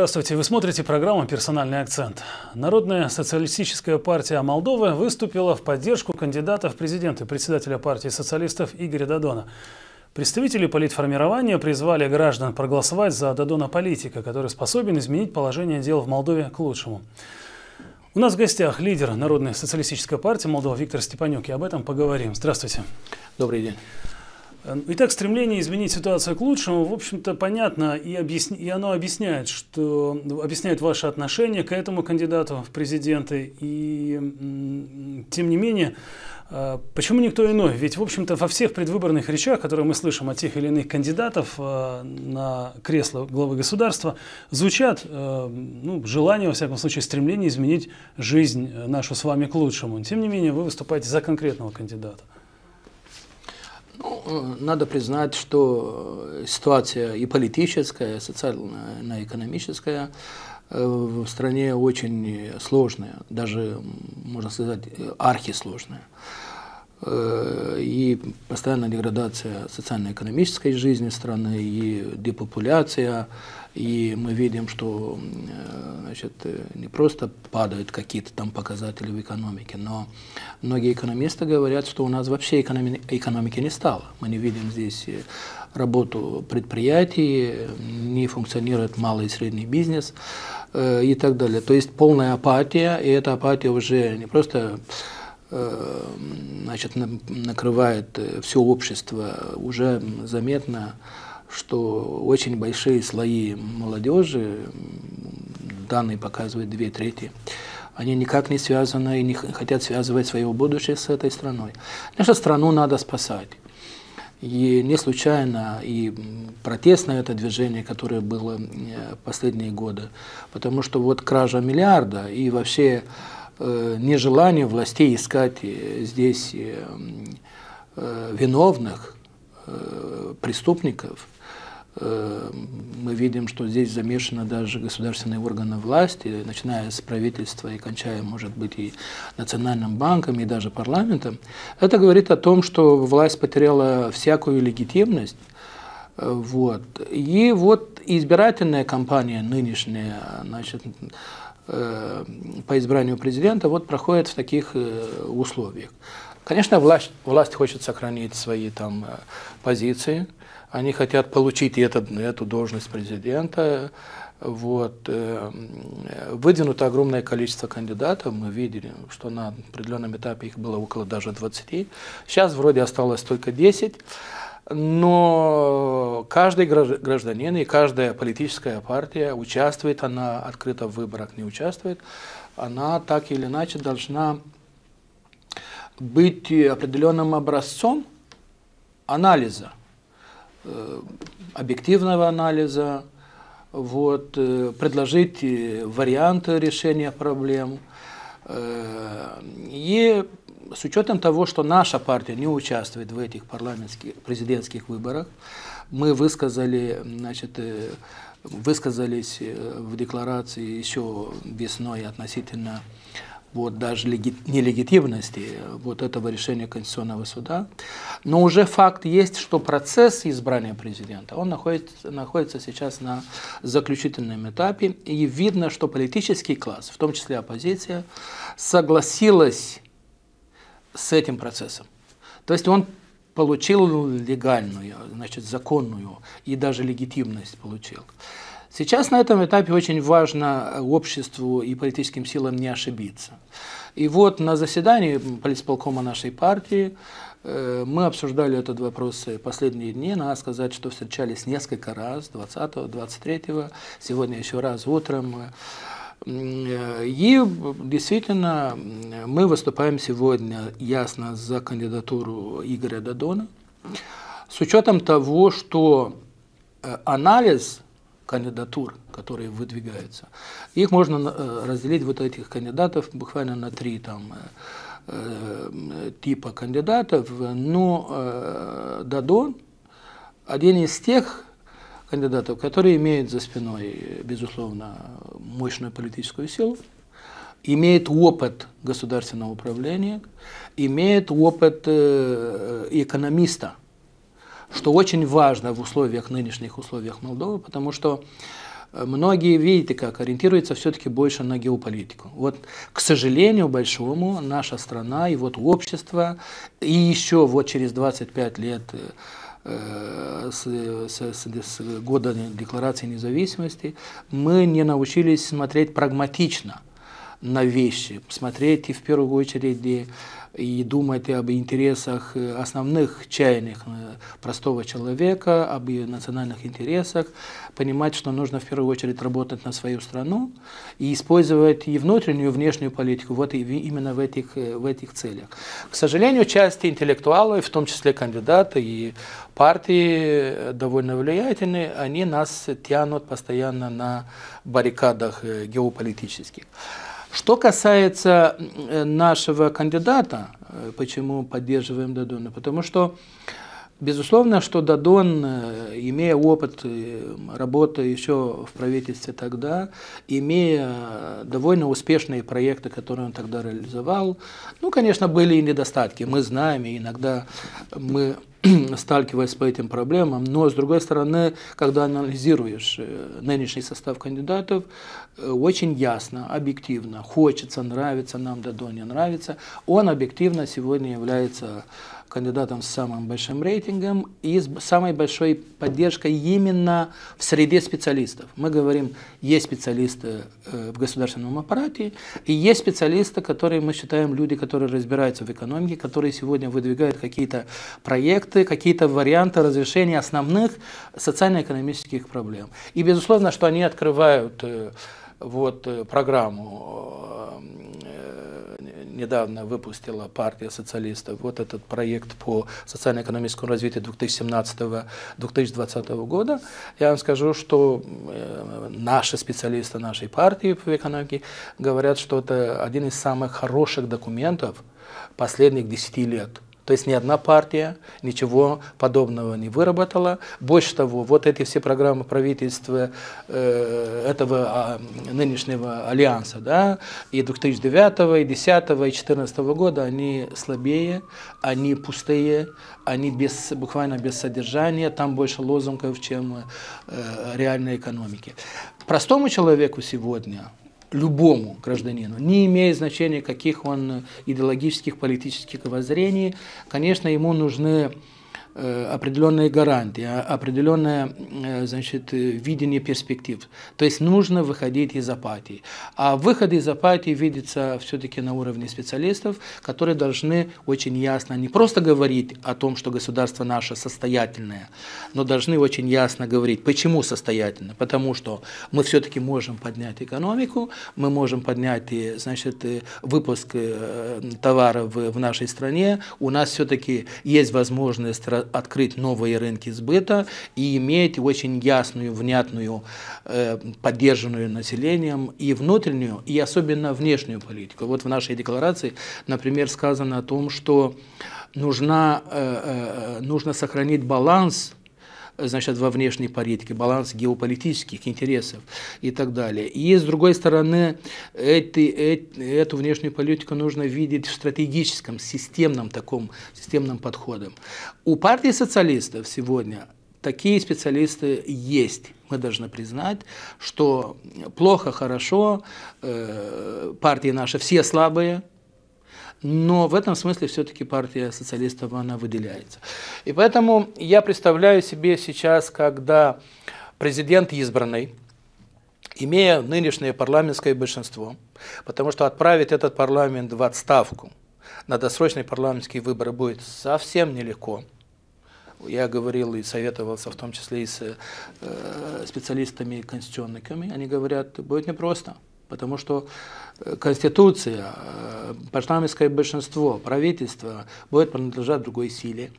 Здравствуйте! Вы смотрите программу «Персональный акцент». Народная социалистическая партия Молдовы выступила в поддержку кандидата в президенты председателя партии социалистов Игоря Дадона. Представители политформирования призвали граждан проголосовать за Дадона политика, который способен изменить положение дел в Молдове к лучшему. У нас в гостях лидер Народной социалистической партии Молдова Виктор Степанюк, и об этом поговорим. Здравствуйте! Добрый день! Э, итак, стремление изменить ситуацию к лучшему, в общем-то, понятно, и, объясни, и оно объясняет, что объясняет ваше отношение к этому кандидату в президенты. И тем не менее, э, почему никто иной? Ведь, в общем-то, во всех предвыборных речах, которые мы слышим от тех или иных кандидатов э, на кресло главы государства, звучат ну, желания, во всяком случае, стремление изменить жизнь нашу с вами к лучшему. Тем не менее, вы выступаете за конкретного кандидата. Ну, э, надо признать, что э, ситуация и политическая, и социально-экономическая э, в стране очень сложная, даже, можно сказать, архисложная. И постоянная деградация социально-экономической жизни страны, и депопуляция, и мы видим, что э, значит, э, не просто падают какие-то там показатели в экономике, но многие экономисты говорят, что у нас вообще экономи экономики не стало. Мы не видим здесь э, работу предприятий, не функционирует малый и средний бизнес и так далее. То есть полная апатия, и эта апатия уже не просто значит, накрывает все общество, уже заметно что очень большие слои молодежи, данные показывают две трети, они никак не связаны и не хотят связывать свое будущее с этой страной. Нашу страну надо спасать. И не случайно и протестное это движение, которое было э, последние годы, потому что вот кража миллиарда и вообще э, нежелание властей искать э, здесь э, э, виновных, э, преступников – Эм, мы видим, что здесь замешаны даже государственные органы власти, начиная с правительства и кончая, может быть, и национальным банком, и даже парламентом. Это говорит о том, что власть потеряла всякую легитимность. Э, вот. И вот избирательная кампания нынешняя, значит, э, по избранию президента вот проходит в таких э, условиях. Конечно, власть, власть хочет сохранить свои там позиции, они хотят получить этот, эту должность президента. Вот. Э, выдвинуто огромное количество кандидатов, мы видели, что на определенном этапе их было около даже 20. Сейчас вроде осталось только 10 но каждый гражданин и каждая политическая партия, участвует она открыто в выборах, не участвует, она так или иначе должна быть определенным образцом анализа Э, объективного анализа, вот, э, предложить варианты решения проблем. Э, и с учетом того, что наша партия не участвует в этих парламентских, президентских выборах, мы высказали, значит, высказались в декларации еще весной относительно вот, даже нелегитимности э, вот этого решения Конституционного суда. Но уже факт есть, что процесс избрания президента, он находится, находится сейчас на заключительном этапе, и видно, что политический класс, в том числе оппозиция, согласилась с этим процессом. То есть он получил легальную, значит, законную и даже легитимность получил. Сейчас на этом этапе очень важно э, обществу и политическим силам не ошибиться. И вот на заседании политисполкома нашей партии э, мы обсуждали этот вопрос э, последние дни. Надо сказать, что встречались несколько раз, 20 23 го сегодня еще раз утром. И действительно, мы выступаем сегодня ясно за кандидатуру Игоря Дадона, с учетом того, что анализ кандидатур, которые выдвигаются. Их можно э, разделить, вот этих кандидатов, буквально на три там, э, э, типа кандидатов. Но Дадон один из тех кандидатов, который имеет за спиной, безусловно, мощную политическую силу, имеет опыт государственного управления, имеет опыт экономиста – что очень важно в условиях, нынешних условиях Молдовы, потому что э, многие, видите как, ориентируется все-таки больше на геополитику. Вот, к сожалению большому, наша страна и вот общество, и еще вот через 25 лет э, э, с, с, с, с года Декларации независимости, мы не научились смотреть прагматично на вещи, смотреть и в первую очередь и думать об интересах э, основных чайных э, простого человека, об ее национальных интересах, понимать, что нужно в первую очередь работать на свою страну и использовать и внутреннюю, и внешнюю политику вот именно в этих, э, в этих целях. К сожалению, часть интеллектуалов, в том числе кандидаты и партии довольно влиятельные, они нас тянут постоянно на баррикадах геополитических. Что касается э, нашего кандидата, э, почему поддерживаем Дадона, потому что, безусловно, что Дадон, э, имея опыт работы еще в правительстве тогда, имея довольно успешные проекты, которые он тогда реализовал, ну, конечно, были и недостатки, мы знаем, и иногда мы сталкиваясь по этим проблемам. Но, с другой стороны, когда анализируешь э, нынешний состав кандидатов, э, очень ясно, объективно, хочется, нравится нам до не нравится, он объективно сегодня является кандидатом с самым большим рейтингом и с самой большой поддержкой именно в среде специалистов. Мы говорим, есть специалисты э, в государственном аппарате, и есть специалисты, которые мы считаем люди, которые разбираются в экономике, которые сегодня выдвигают какие-то проекты, проекты, какие-то варианты разрешения основных социально-экономических проблем. И, безусловно, что они открывают э, вот, э, программу э, недавно выпустила партия социалистов вот этот проект по социально-экономическому развитию 2017-2020 года. Я вам скажу, что наши специалисты нашей партии по экономике говорят, что это один из самых хороших документов последних 10 лет – то есть ни одна партия ничего подобного не выработала. Больше того, вот эти все программы правительства э, этого э, нынешнего альянса, да, и 2009, и 2010, и 2014 года, они слабее, они пустые, они без, буквально без содержания, там больше лозунгов, чем э, реальной экономики. Простому человеку сегодня – любому гражданину, не имея значения, каких он э, идеологических, политических воззрений. Конечно, ему нужны Э, определенные гарантии, а, определенное э, значит, э, видение перспектив. То есть нужно выходить из апатии. А выход из апатии видится все-таки на уровне специалистов, которые должны очень ясно не просто говорить о том, что государство наше состоятельное, но должны очень ясно говорить, почему состоятельно. Потому что мы все-таки можем поднять экономику, мы можем поднять значит, выпуск товаров в нашей стране, у нас все-таки есть возможность открыть новые рынки сбыта и иметь очень ясную, внятную, э, поддержанную населением и внутреннюю, и особенно внешнюю политику. Вот в нашей декларации, например, сказано о том, что нужно э, э, нужно сохранить баланс значит, во внешней политике, баланс геополитических интересов и так далее. И, с другой стороны, эти, эти, эту внешнюю политику нужно видеть в стратегическом, системном таком, системном подходе. У партии социалистов сегодня такие специалисты есть. Мы должны признать, что плохо, хорошо, э, партии наши все слабые, но в этом смысле все-таки партия социалистов, она выделяется. И поэтому я представляю себе сейчас, когда президент избранный, имея нынешнее парламентское большинство, потому что отправить этот парламент в отставку на досрочные парламентские выборы будет совсем нелегко, я говорил и советовался в том числе и с э, специалистами и конституционниками, они говорят, будет непросто. Потому что э, Конституция, э, парламентское большинство, правительство будет принадлежать другой силе.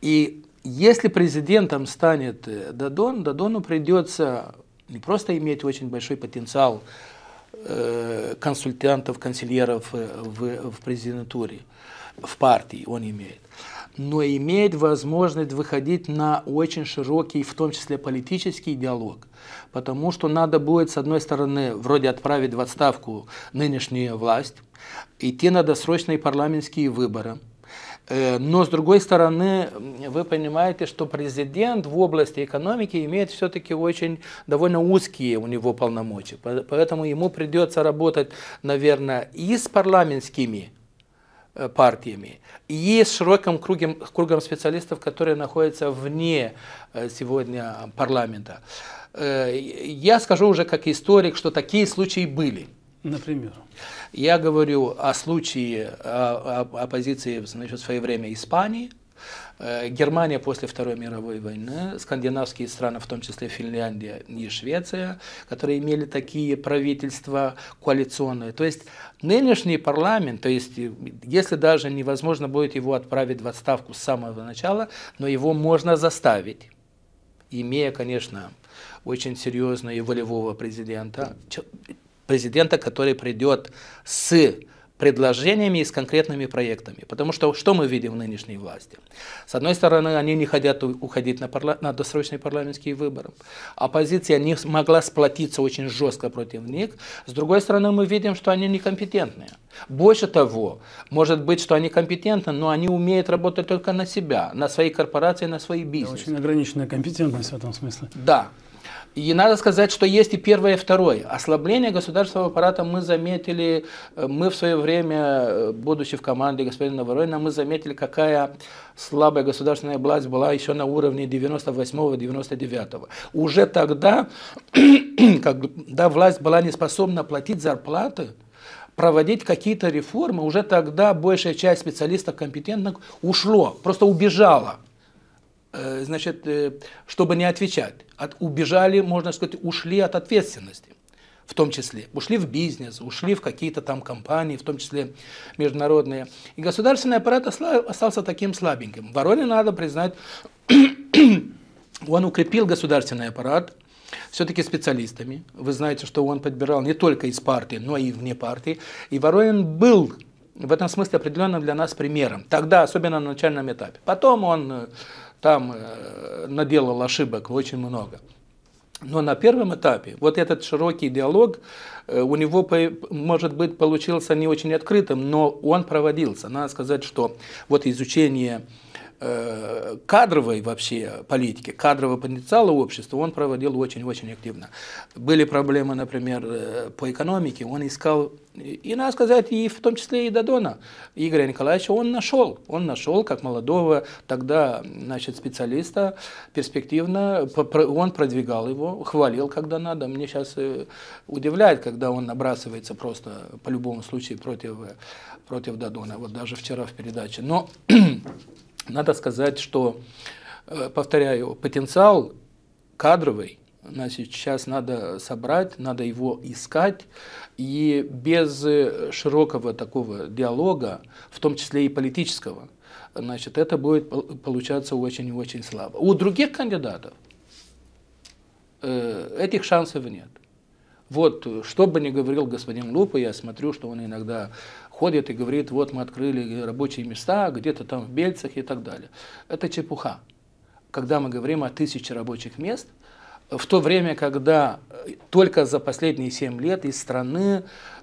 И если президентом станет э, Дадон, Дадону придется не просто иметь очень большой потенциал консультантов, консильеров в, в президентуре, в партии он имеет, но имеет возможность выходить на очень широкий, в том числе политический диалог. Потому что надо будет, с одной стороны, вроде отправить в отставку нынешнюю власть, идти на досрочные парламентские выборы. Э, но, с другой стороны, вы понимаете, что президент в области экономики имеет все-таки очень довольно узкие у него полномочия. Поэтому ему придется работать, наверное, и с парламентскими Э, партиями и с широким кругом, кругом специалистов, которые находятся вне э, сегодня парламента. Э, я скажу уже как историк, что такие случаи были. Например? Я говорю о случае оппозиции значит, в свое время Испании – Э, Германия после Второй мировой войны, скандинавские страны, в том числе Финляндия и Швеция, которые имели такие правительства коалиционные. То есть нынешний парламент, то есть если даже невозможно будет его отправить в отставку с самого начала, но его можно заставить, имея, конечно, очень серьезного и волевого президента, президента, который придет с предложениями и с конкретными проектами. Потому что что мы видим в нынешней власти? С одной стороны, они не хотят уходить на, парла... на досрочные парламентские выборы. Оппозиция не смогла сплотиться очень жестко против них. С другой стороны, мы видим, что они некомпетентные. Больше того, может быть, что они компетентны, но они умеют работать только на себя, на свои корпорации, на свои бизнесы. очень ограниченная компетентность в этом смысле. Да. И надо сказать, что есть и первое, и второе. Ослабление государственного аппарата мы заметили, э, мы в свое время, э, будучи в команде господина Воронина, мы заметили, какая слабая государственная власть была еще на уровне 98-99. Уже тогда, когда власть была не способна платить зарплаты, проводить какие-то реформы, уже тогда большая часть специалистов компетентных ушло, просто убежала. Э, значит, э, чтобы не отвечать. От, убежали, можно сказать, ушли от ответственности в том числе. Ушли в бизнес, ушли в какие-то там компании, в том числе международные. И государственный аппарат остался таким слабеньким. Воронин, надо признать, он укрепил государственный аппарат, все-таки специалистами. Вы знаете, что он подбирал не только из партии, но и вне партии. И Воронин был в этом смысле определенным для нас примером. Тогда, особенно на начальном этапе. Потом он э, там э, наделал ошибок очень много. Но на первом этапе вот этот широкий диалог э, у него, может быть, получился не очень открытым, но он проводился. Надо сказать, что вот изучение Э, кадровой вообще политики, кадрового потенциала общества он проводил очень-очень активно. Были проблемы, например, э, по экономике, он искал, и надо сказать, и в том числе и Дадона Игоря Николаевича, он нашел, он нашел как молодого тогда значит, специалиста, перспективно, он продвигал его, хвалил, когда надо. Мне сейчас э, удивляет, когда он набрасывается просто по любому случаю против, против Дадона, вот даже вчера в передаче. Но надо сказать, что, э, повторяю, потенциал кадровый, значит, сейчас надо собрать, надо его искать, и без э, широкого такого диалога, в том числе и политического, значит, это будет получаться очень-очень слабо. У других кандидатов э, этих шансов нет. Вот, что бы ни говорил господин Лупа, я смотрю, что он иногда ходит и говорит, вот мы открыли рабочие места где-то там в Бельцах и так далее. Это чепуха. Когда мы говорим о тысяче рабочих мест, в то время, когда э, только за последние 7 лет из страны,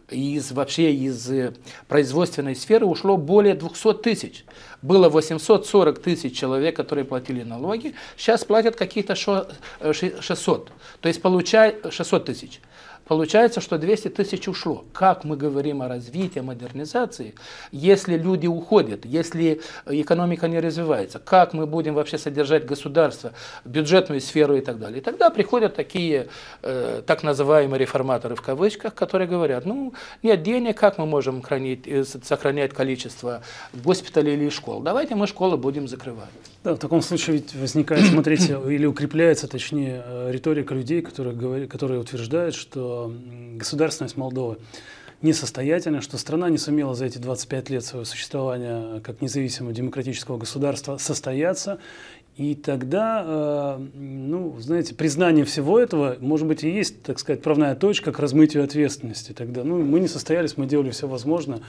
из, вообще из э, производственной сферы ушло более 200 тысяч. Было 840 тысяч человек, которые платили налоги, сейчас платят какие-то 600, э, то есть получай 600 тысяч. Получается, что 200 тысяч ушло. Как мы говорим о развитии, модернизации, если люди уходят, если экономика не развивается, как мы будем вообще содержать государство, бюджетную сферу и так далее. И тогда приходят такие э, так называемые реформаторы в кавычках, которые говорят, ну нет денег, как мы можем хранить, э, сохранять количество госпиталей или школ? Давайте мы школы будем закрывать. Да, в таком случае ведь возникает, смотрите, или укрепляется, точнее, э, риторика людей, которые, которые утверждают, что государственность Молдовы несостоятельна, что страна не сумела за эти 25 лет своего существования как независимого демократического государства состояться. И тогда, э, ну, знаете, признание всего этого, может быть, и есть, так сказать, правная точка к размытию ответственности. Тогда, ну, мы не состоялись, мы делали все возможное.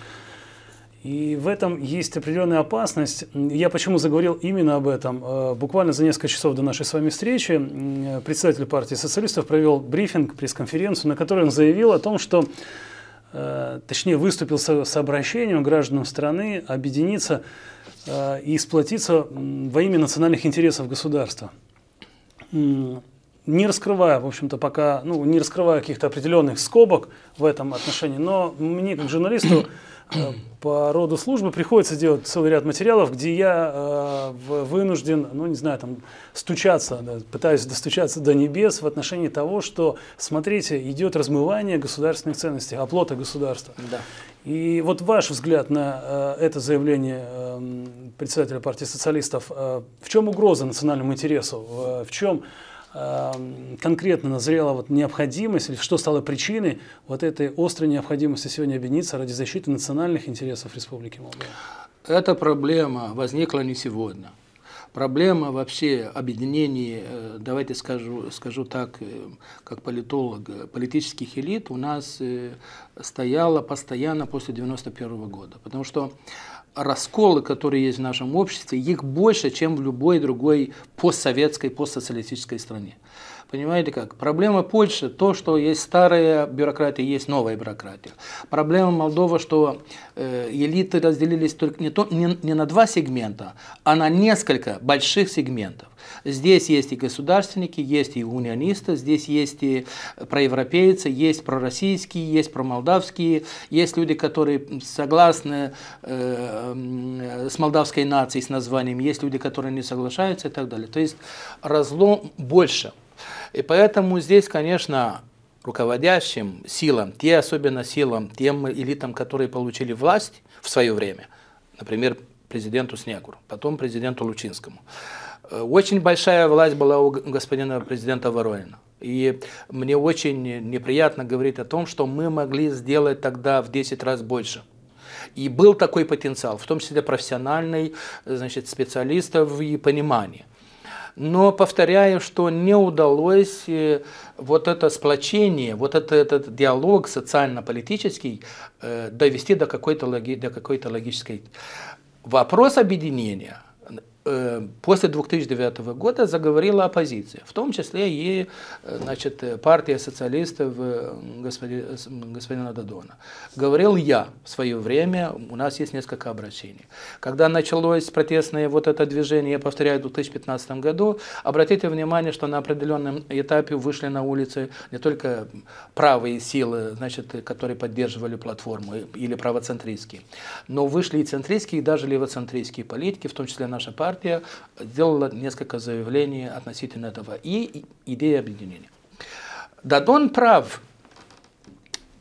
И в этом есть определенная опасность. Я почему заговорил именно об этом? Э, буквально за несколько часов до нашей с вами встречи председатель партии социалистов провел брифинг, пресс-конференцию, на которой он заявил о том, что, э, точнее, выступил с обращением гражданам страны объединиться э, и сплотиться во имя национальных интересов государства не раскрывая, в общем-то, пока, ну, не раскрывая каких-то определенных скобок в этом отношении, но мне, как журналисту, э, по роду службы приходится делать целый ряд материалов, где я э, вынужден, ну не знаю, там стучаться, да, пытаюсь достучаться до небес в отношении того, что, смотрите, идет размывание государственных ценностей, оплота государства. Да. И вот ваш взгляд на э, это заявление э, председателя партии социалистов, э, в чем угроза национальному интересу, э, в чем Эм, конкретно назрела вот необходимость, или что стало причиной вот этой острой необходимости сегодня объединиться ради защиты национальных интересов Республики Молдова? Эта проблема возникла не сегодня. Проблема вообще объединения, э, давайте скажу, скажу так, э, как политолог, э, политических элит у нас стояла постоянно после 1991 года. Потому что расколы, которые есть в нашем обществе, их больше, чем в любой другой постсоветской, постсоциалистической стране. Понимаете как? Проблема Польши то, что есть старая бюрократия, есть новая бюрократия. Проблема Молдова, что э, элиты разделились только не, то, не, не на два сегмента, а на несколько больших сегментов. Здесь есть и государственники, есть и унионисты, здесь есть и проевропейцы, есть пророссийские, есть промолдавские, есть люди, которые согласны э, с молдавской нацией, с названием, есть люди, которые не соглашаются и так далее. То есть разлом больше. И поэтому здесь, конечно, руководящим силам, те особенно силам, тем элитам, которые получили власть в свое время, например, президенту Снегуру, потом президенту Лучинскому. Э, очень большая власть была у господина президента Воронина. И мне очень неприятно говорить о том, что мы могли сделать тогда в 10 раз больше. И был такой потенциал, в том числе профессиональный, э, значит, специалистов и понимания. Но повторяю, что не удалось э, вот это сплочение, вот это, этот диалог социально-политический э, довести до какой-то логи, до какой логической. Вопрос объединения Э, после 2009 года заговорила оппозиция, в том числе и э, значит, партия социалистов э, господина Дадона. Говорил я в свое время, у нас есть несколько обращений. Когда началось протестное вот это движение, я повторяю, в 2015 году, обратите внимание, что на определенном этапе вышли на улицы не только правые силы, значит, которые поддерживали платформу, или правоцентристские, но вышли и центристские, и даже левоцентристские политики, в том числе наша партия, партия сделала несколько заявлений относительно этого и идеи объединения. Дадон прав,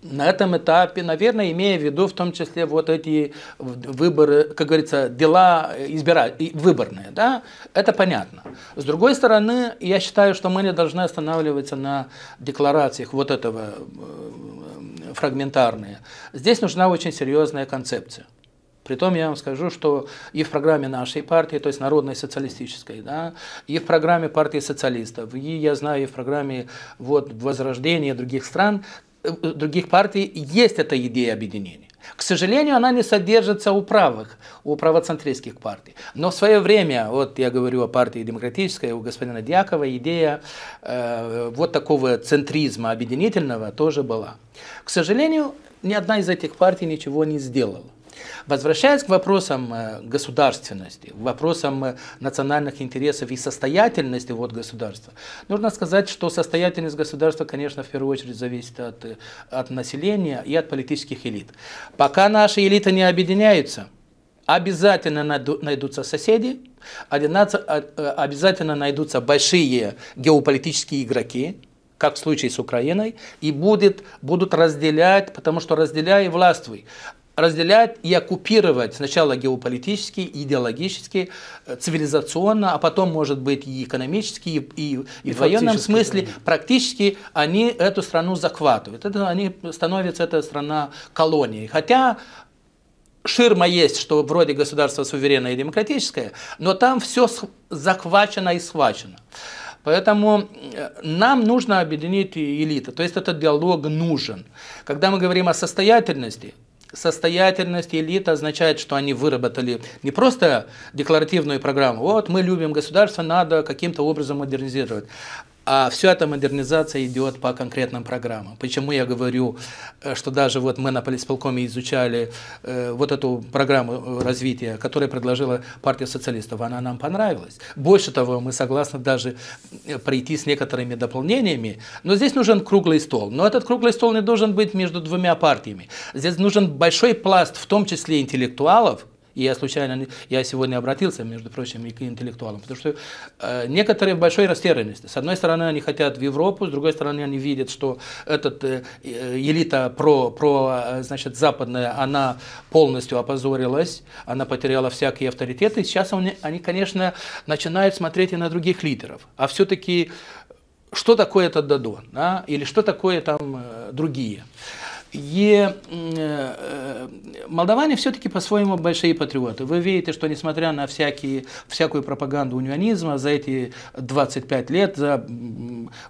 на этом этапе, наверное, имея в виду в том числе вот эти выборы, как говорится, дела избира... выборные, да, это понятно. С другой стороны, я считаю, что мы не должны останавливаться на декларациях вот этого э, фрагментарные. Здесь нужна очень серьезная концепция. Притом я вам скажу, что и в программе нашей партии, то есть народной социалистической, да, и в программе партии социалистов, и я знаю, и в программе вот, возрождения других стран, э, э, других партий есть эта идея объединения. К сожалению, она не содержится у правых, у правоцентристских партий. Но в свое время, вот я говорю о партии демократической, у господина Дьякова идея э, вот такого центризма объединительного тоже была. К сожалению, ни одна из этих партий ничего не сделала. Возвращаясь к вопросам э, государственности, вопросам э, национальных интересов и состоятельности вот государства, нужно сказать, что состоятельность государства, конечно, в первую очередь зависит от, э, от населения и от политических элит. Пока наши элиты не объединяются, обязательно найдутся соседи, обязательно найдутся большие геополитические игроки, как в случае с Украиной, и будет, будут разделять, потому что разделяя властвуй разделять и оккупировать сначала геополитически, идеологически, э, цивилизационно, а потом, может быть, и экономически, и, и, и, в военном смысле. Да. Практически они эту страну захватывают. Это, они становятся, эта страна колонией. Хотя ширма есть, что вроде государство суверенное и демократическое, но там все захвачено и схвачено. Поэтому э, нам нужно объединить элиты, то есть этот диалог нужен. Когда мы говорим о состоятельности, состоятельность элит означает, что они выработали не просто декларативную программу, вот мы любим государство, надо каким-то образом модернизировать, а все эта модернизация идет по конкретным программам. Почему я говорю, э, что даже вот мы на полисполкоме изучали э, вот эту программу э, развития, которую предложила партия социалистов, она нам понравилась. Больше того, мы согласны даже пройти с некоторыми дополнениями, но здесь нужен круглый стол. Но этот круглый стол не должен быть между двумя партиями. Здесь нужен большой пласт, в том числе интеллектуалов, и я случайно, я сегодня обратился, между прочим, и к интеллектуалам, потому что э, некоторые в большой растерянности. С одной стороны, они хотят в Европу, с другой стороны, они видят, что этот э, элита про, про, э, значит, западная, она полностью опозорилась, она потеряла всякие авторитеты. сейчас они, они, конечно, начинают смотреть и на других лидеров. А все-таки что такое этот Дадон, а или что такое там э, другие. И э, молдаване все-таки по-своему большие патриоты. Вы видите, что несмотря на всякие, всякую пропаганду унионизма за эти 25 лет, за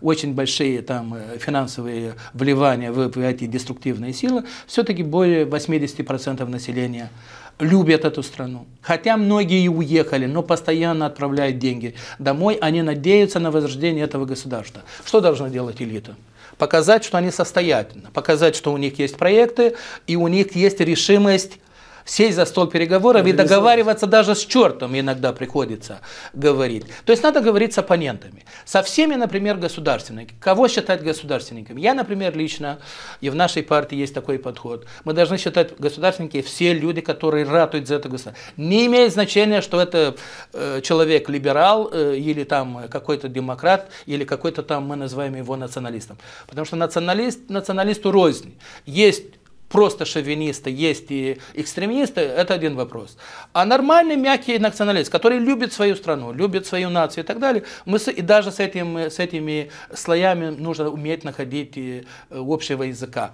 очень большие там, э, финансовые вливания в эти деструктивные силы, все-таки более 80% населения любят эту страну. Хотя многие и уехали, но постоянно отправляют деньги домой, они надеются на возрождение этого государства. Что должна делать элита? показать, что они состоятельны, показать, что у них есть проекты и у них есть решимость сесть за стол переговоров и договариваться даже с чертом иногда приходится говорить. То есть надо говорить с оппонентами. Со всеми, например, государственниками. Кого считать государственниками? Я, например, лично, и в нашей партии есть такой подход. Мы должны считать государственники все люди, которые ратуют за это государство. Не имеет значения, что это э, человек либерал э, или там какой-то демократ, или какой-то там, мы называем его националистом. Потому что националист, националисту рознь. Есть просто шовинисты, есть и экстремисты, это один вопрос. А нормальный мягкий националист, который любит свою страну, любит свою нацию и так далее, мы с, и даже с, этим, с этими слоями нужно уметь находить э, общего языка.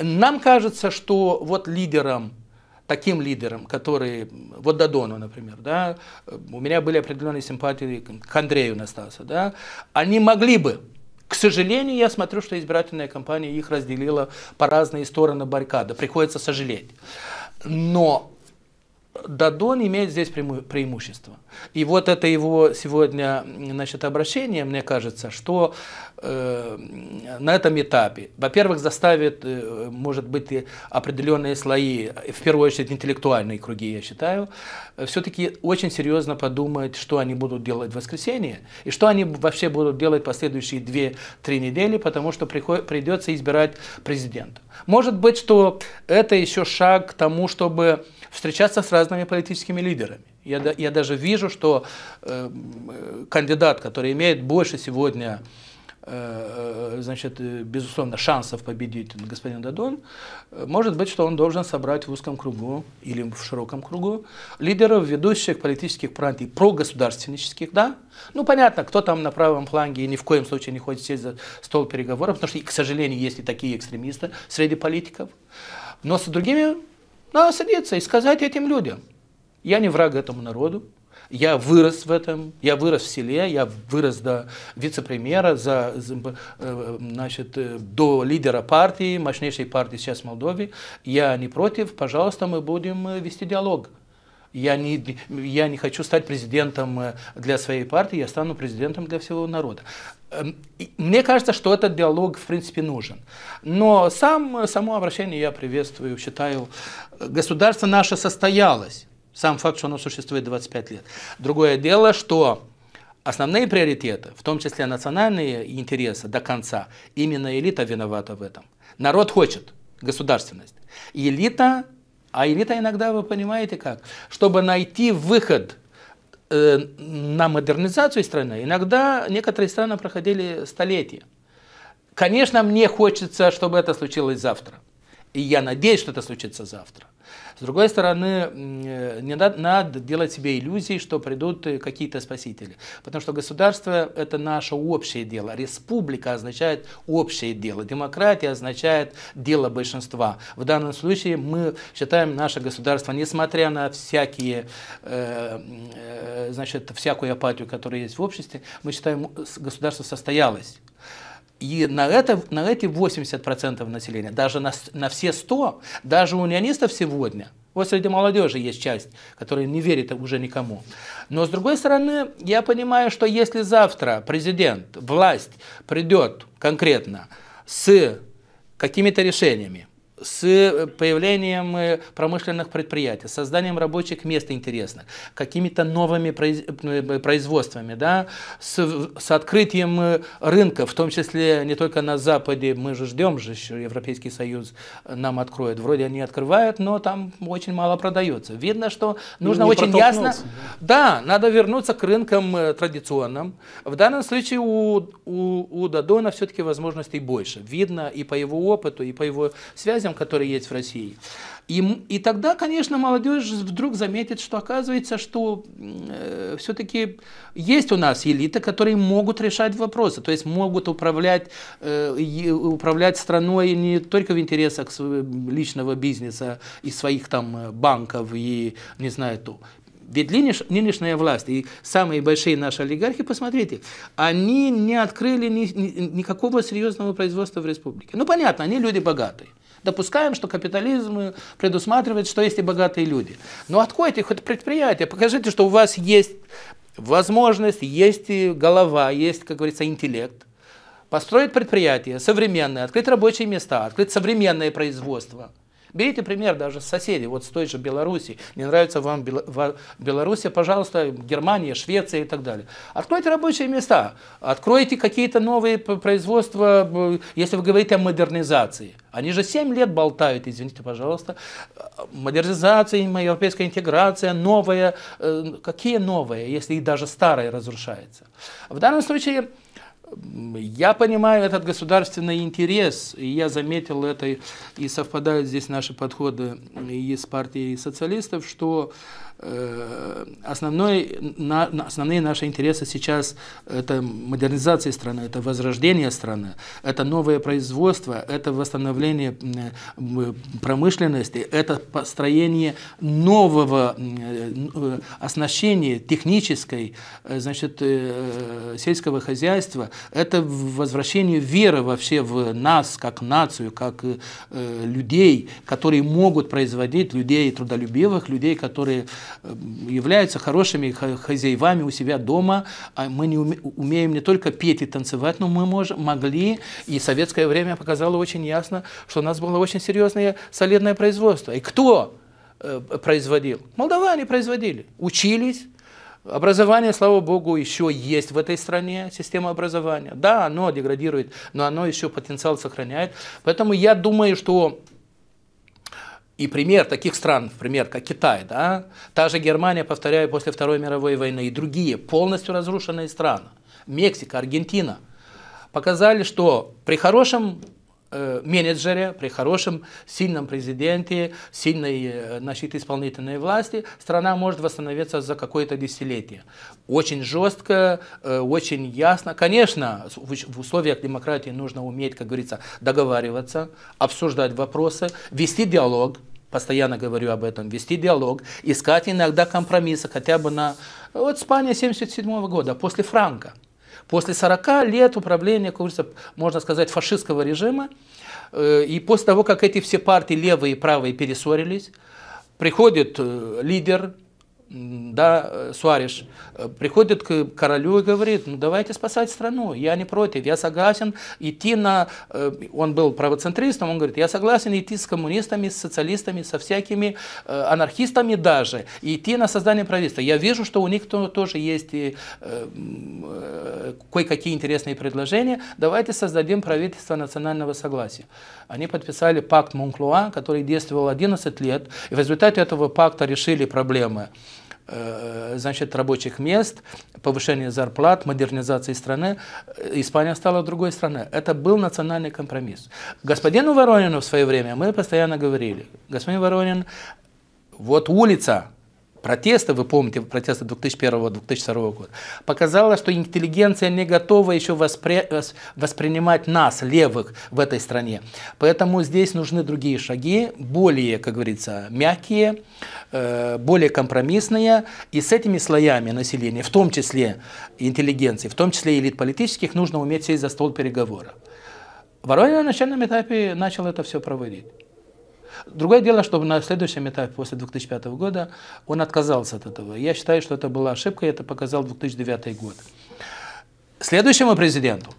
Нам кажется, что вот лидером таким лидерам, которые, вот Дадону, например, да, у меня были определенные симпатии к Андрею Настасу, да, они могли бы к сожалению, я смотрю, что избирательная кампания их разделила по разные стороны баррикады. Приходится сожалеть. Но Дадон имеет здесь преимущество. И вот это его сегодня значит, обращение, мне кажется, что э, на этом этапе, во-первых, заставит, э, может быть, определенные слои, э, в первую очередь интеллектуальные круги, я считаю, э, все-таки очень серьезно подумать, что они будут делать в воскресенье, и что они вообще будут делать последующие две-три недели, потому что придется избирать президента. Может быть, что это еще шаг к тому, чтобы встречаться с разными политическими лидерами. Я, я даже вижу, что э, кандидат, который имеет больше сегодня э, э, значит, э, безусловно, шансов победить господин Дадон, может быть, что он должен собрать в узком кругу или в широком кругу лидеров ведущих политических партий, прогосударственнических, да? Ну, понятно, кто там на правом фланге и ни в коем случае не хочет сесть за стол переговоров, потому что, к сожалению, есть и такие экстремисты среди политиков. Но с другими надо ну, садиться и сказать этим людям, я не враг этому народу, я вырос в этом, я вырос в селе, я вырос до вице-премьера, за, э, значит, э, до лидера партии, мощнейшей партии сейчас в Молдове. Я не против, пожалуйста, мы будем э, вести диалог. Я не, я не хочу стать президентом для своей партии, я стану президентом для всего народа. Эм, мне кажется, что этот диалог, в принципе, нужен. Но сам, само обращение я приветствую, считаю, э, государство наше состоялось. Сам факт, что оно существует 25 лет. Другое дело, что основные приоритеты, в том числе национальные интересы до конца, именно элита виновата в этом. Народ хочет государственность. Элита, а элита иногда, вы понимаете как, чтобы найти выход – Э, на модернизацию страны иногда некоторые страны проходили столетия. Конечно, мне хочется, чтобы это случилось завтра. И я надеюсь, что это случится завтра. С другой стороны, не надо, надо делать себе иллюзии, что придут э, какие-то спасители. Потому что государство – это наше общее дело. Республика означает общее дело. Демократия означает дело большинства. В данном случае мы считаем наше государство, несмотря на всякие э, э значит, всякую апатию, которая есть в обществе, мы считаем, государство состоялось. И на, это, на эти 80% населения, даже на, на все 100, даже у унионистов сегодня, вот среди молодежи есть часть, которая не верит уже никому. Но с другой стороны, я понимаю, что если завтра президент, власть придет конкретно с какими-то решениями, с э, появлением э, промышленных предприятий, созданием рабочих мест интересных, какими-то новыми э, производствами, да, с, с открытием рынка, в том числе не только на Западе, мы же ждем же, что Европейский Союз нам откроет. Вроде они открывают, но там очень мало продается. Видно, что нужно ну, не очень ясно... Да. да, надо вернуться к рынкам традиционным. В данном случае у, у, у Дадона все-таки возможностей больше. Видно и по его опыту, и по его связи связям, которые есть в России. И, и тогда, конечно, молодежь вдруг заметит, что оказывается, что э, все-таки есть у нас элиты, которые могут решать вопросы, то есть могут управлять, э, управлять страной не только в интересах личного бизнеса и своих там э, банков и не знаю, то, ведь нынешняя власть и самые большие наши олигархи, посмотрите, они не открыли ни, ни, никакого серьезного производства в республике. Ну, понятно, они люди богатые допускаем, что капитализм предусматривает, что есть и богатые люди. Но откройте хоть предприятие, покажите, что у вас есть возможность, есть и голова, есть, как говорится, интеллект. Построить предприятие современное, открыть рабочие места, открыть современное производство – Берите пример даже с соседей, вот с той же Беларуси. Не нравится вам Беларусь, пожалуйста, Германия, Швеция и так далее. Откройте рабочие места, откройте какие-то новые производства, если вы говорите о модернизации. Они же 7 лет болтают, извините, пожалуйста. Модернизация, европейская интеграция, новая. Э, какие новые, если и даже старые разрушаются? В данном случае я понимаю этот государственный интерес, и я заметил это, и совпадают здесь наши подходы и с партией социалистов, что э, Э, основной, на, основные наши интересы сейчас это модернизация страны, это возрождение страны, это новое производство, это восстановление э, промышленности, это построение нового э, оснащения технической, значит, сельского хозяйства, это возвращение веры вообще в нас, как нацию, как людей, которые могут производить, людей трудолюбивых, людей, которые Э, являются хорошими хозяевами у себя дома. а Мы не уме, умеем не только петь и танцевать, но мы можем, могли, и советское время показало очень ясно, что у нас было очень серьезное солидное производство. И кто э, производил? Молдаване производили. Учились, Образование, слава богу, еще есть в этой стране, система образования. Да, оно деградирует, но оно еще потенциал сохраняет. Поэтому я думаю, что и пример таких стран, пример как Китай, да, та же Германия, повторяю, после Второй мировой войны и другие полностью разрушенные страны, Мексика, Аргентина, показали, что при хорошем э, менеджере, при хорошем, сильном президенте, сильной э, значит, исполнительной власти, страна может восстановиться за какое-то десятилетие. Очень жестко, э, очень ясно. Конечно, в, условиях демократии нужно уметь, как говорится, договариваться, обсуждать вопросы, вести диалог, постоянно говорю об этом, вести диалог, искать иногда компромиссы, хотя бы на... Вот Испания 1977 года, после Франка – После 40 лет управления, можно сказать, фашистского режима, э, и после того, как эти все партии, левые и правые, пересорились, приходит э, лидер, да, э, Суариш, э, приходит к королю и говорит, ну давайте спасать страну, я не против, я согласен идти на... Э, он был правоцентристом, он говорит, я согласен идти с коммунистами, с социалистами, со всякими анархистами даже, идти на создание правительства. Я вижу, что у них тоже есть кое-какие интересные предложения, давайте создадим правительство национального согласия. Они подписали пакт Монклуа, который действовал 11 лет, и в результате этого пакта решили проблемы Э, значит, рабочих мест, повышение зарплат, модернизации страны, э, Испания стала другой страной. Это был национальный компромисс. Господину Воронину в свое время мы постоянно говорили, господин Воронин, вот улица, протесты, вы помните протесты 2001-2002 года, показало, что интеллигенция не готова еще воспри... воспринимать нас, левых, в этой стране. Поэтому здесь нужны другие шаги, более, как говорится, мягкие, э, более компромиссные. И с этими слоями населения, в том числе интеллигенции, в том числе элит политических, нужно уметь сесть за стол переговоров. Воронин на начальном этапе начал это все проводить. Другое дело, что на следующем этапе, после 2005 года, он отказался от этого. Я считаю, что это была ошибка, и это показал 2009 год. Следующему президенту,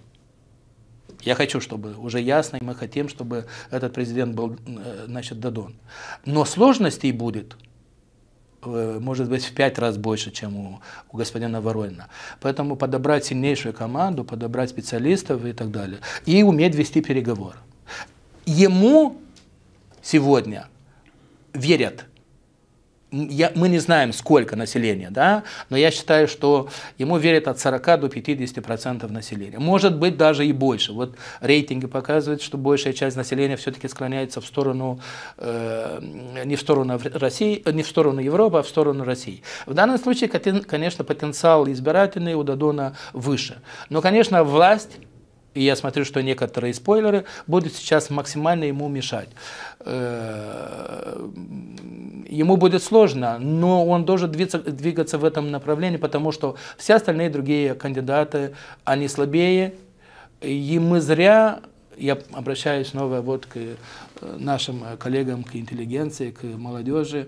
я хочу, чтобы уже ясно, и мы хотим, чтобы этот президент был, э, значит, дадон. Но сложностей будет, э, может быть, в пять раз больше, чем у, у господина Воронина. Поэтому подобрать сильнейшую команду, подобрать специалистов и так далее. И уметь вести переговоры. Ему сегодня верят я, мы не знаем, сколько населения, да, но я считаю, что ему верят от 40 до 50% населения. Может быть, даже и больше. Вот рейтинги показывают, что большая часть населения все-таки склоняется в сторону, э, не в сторону России, не в сторону Европы, а в сторону России. В данном случае, конечно, потенциал избирательный у Дадона выше. Но, конечно, власть и я смотрю, что некоторые спойлеры будут сейчас максимально ему мешать. Э, ему будет сложно, но он должен двигаться, в этом направлении, потому что все остальные другие кандидаты, они слабее, и мы зря я обращаюсь снова вот к э, нашим э, коллегам, к интеллигенции, к молодежи,